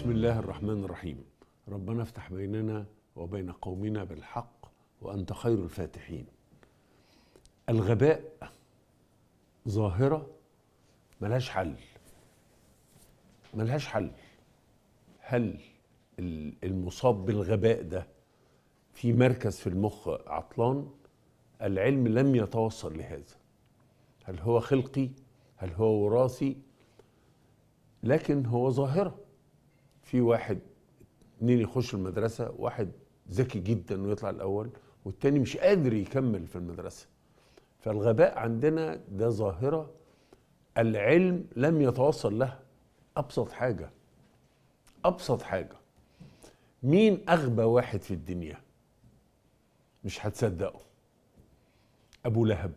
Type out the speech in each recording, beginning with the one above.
بسم الله الرحمن الرحيم ربنا افتح بيننا وبين قومنا بالحق وانت خير الفاتحين الغباء ظاهره ملهاش حل ملهاش حل هل المصاب بالغباء ده في مركز في المخ عطلان العلم لم يتوصل لهذا هل هو خلقي هل هو وراثي لكن هو ظاهره في واحد اتنين يخش المدرسه واحد ذكي جدا ويطلع الاول والتاني مش قادر يكمل في المدرسه فالغباء عندنا ده ظاهره العلم لم يتوصل لها ابسط حاجه ابسط حاجه مين اغبى واحد في الدنيا مش هتصدقه ابو لهب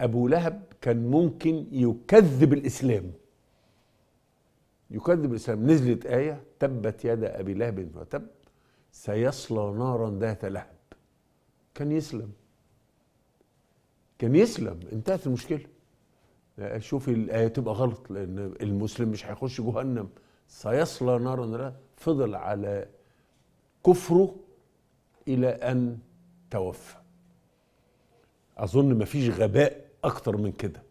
ابو لهب كان ممكن يكذب الاسلام يكذب الإسلام نزلت آية تبت يد أبي لهب وتب سيصلى نارا ذات لهب كان يسلم كان يسلم انتهت المشكلة آه، شوف الآية تبقى غلط لأن المسلم مش هيخش جهنم سيصلى نارا فضل على كفره إلى أن توفى أظن مفيش غباء أكتر من كده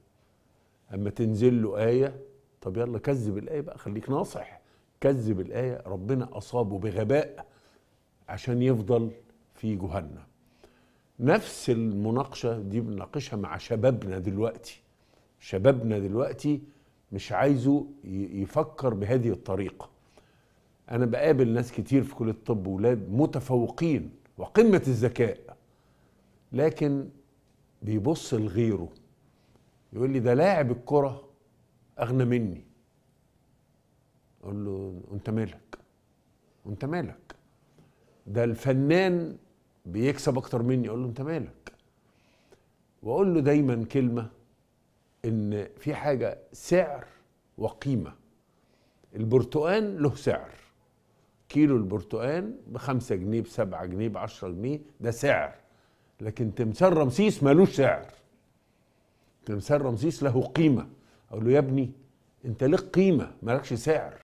أما تنزل له آية طب يلا كذب الايه بقى خليك ناصح كذب الايه ربنا اصابه بغباء عشان يفضل في جهنم نفس المناقشه دي بنناقشها مع شبابنا دلوقتي شبابنا دلوقتي مش عايزه يفكر بهذه الطريقه انا بقابل ناس كتير في كليه الطب ولاد متفوقين وقمه الذكاء لكن بيبص لغيره يقول لي ده لاعب الكره اغنى مني اقول له انت مالك انت مالك ده الفنان بيكسب اكتر مني اقول له انت مالك واقول له دايما كلمه ان في حاجه سعر وقيمه البرتقان له سعر كيلو البرتقان بخمسة جنيه بسبعة جنيه بعشرة جنيه ده سعر لكن تمثال رمسيس ملوش سعر تمثال رمسيس له قيمه اقول له يا ابني انت ليك قيمه مالكش سعر